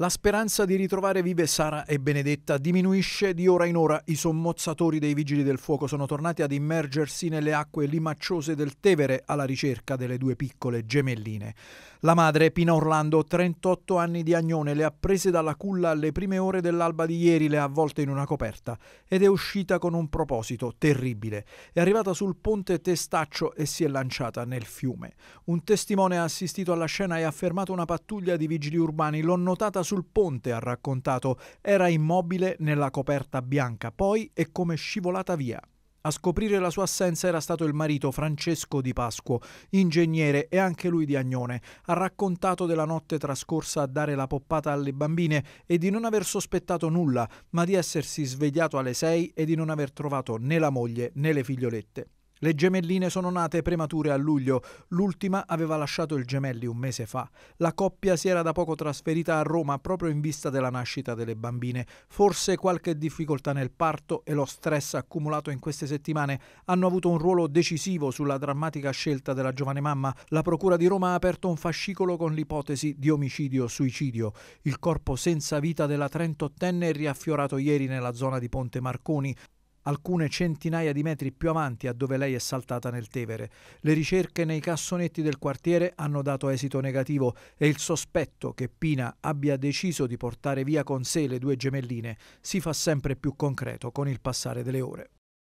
La speranza di ritrovare vive Sara e Benedetta diminuisce di ora in ora. I sommozzatori dei vigili del fuoco sono tornati ad immergersi nelle acque limacciose del Tevere alla ricerca delle due piccole gemelline. La madre, Pina Orlando, 38 anni di Agnone, le ha prese dalla culla alle prime ore dell'alba di ieri, le ha avvolte in una coperta ed è uscita con un proposito terribile. È arrivata sul ponte Testaccio e si è lanciata nel fiume. Un testimone ha assistito alla scena e ha fermato una pattuglia di vigili urbani. L'ho notata sul ponte, ha raccontato. Era immobile nella coperta bianca, poi è come scivolata via. A scoprire la sua assenza era stato il marito Francesco Di Pasquo, ingegnere e anche lui di Agnone. Ha raccontato della notte trascorsa a dare la poppata alle bambine e di non aver sospettato nulla, ma di essersi svegliato alle sei e di non aver trovato né la moglie né le figliolette. Le gemelline sono nate premature a luglio, l'ultima aveva lasciato il gemelli un mese fa. La coppia si era da poco trasferita a Roma proprio in vista della nascita delle bambine. Forse qualche difficoltà nel parto e lo stress accumulato in queste settimane hanno avuto un ruolo decisivo sulla drammatica scelta della giovane mamma. La Procura di Roma ha aperto un fascicolo con l'ipotesi di omicidio-suicidio. Il corpo senza vita della 38enne è riaffiorato ieri nella zona di Ponte Marconi alcune centinaia di metri più avanti a dove lei è saltata nel Tevere. Le ricerche nei cassonetti del quartiere hanno dato esito negativo e il sospetto che Pina abbia deciso di portare via con sé le due gemelline si fa sempre più concreto con il passare delle ore.